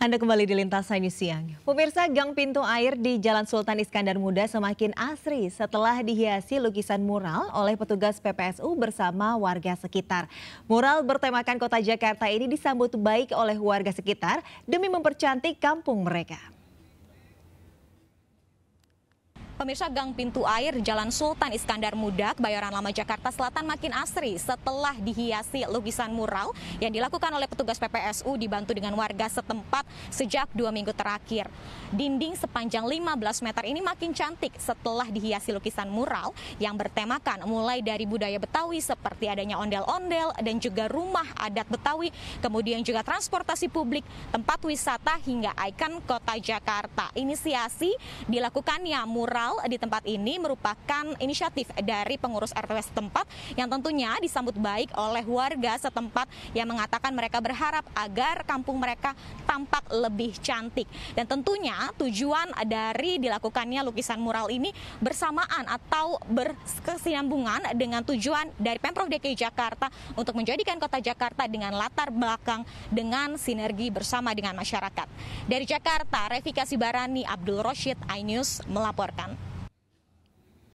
Anda kembali di Lintas News Siang. Pemirsa Gang Pintu Air di Jalan Sultan Iskandar Muda semakin asri setelah dihiasi lukisan mural oleh petugas PPSU bersama warga sekitar. Mural bertemakan kota Jakarta ini disambut baik oleh warga sekitar demi mempercantik kampung mereka. Pemirsa Gang Pintu Air Jalan Sultan Iskandar Muda Kebayoran Lama Jakarta Selatan makin asri setelah dihiasi lukisan mural yang dilakukan oleh petugas PPSU dibantu dengan warga setempat sejak dua minggu terakhir. Dinding sepanjang 15 meter ini makin cantik setelah dihiasi lukisan mural yang bertemakan mulai dari budaya Betawi seperti adanya ondel-ondel dan juga rumah adat Betawi, kemudian juga transportasi publik, tempat wisata hingga ikon kota Jakarta. Inisiasi dilakukannya mural di tempat ini merupakan inisiatif dari pengurus RTW setempat yang tentunya disambut baik oleh warga setempat yang mengatakan mereka berharap agar kampung mereka tampak lebih cantik. Dan tentunya tujuan dari dilakukannya lukisan mural ini bersamaan atau berkesinambungan dengan tujuan dari Pemprov DKI Jakarta untuk menjadikan kota Jakarta dengan latar belakang dengan sinergi bersama dengan masyarakat. Dari Jakarta, Revika Sibarani, Abdul Roshid, iNews melaporkan.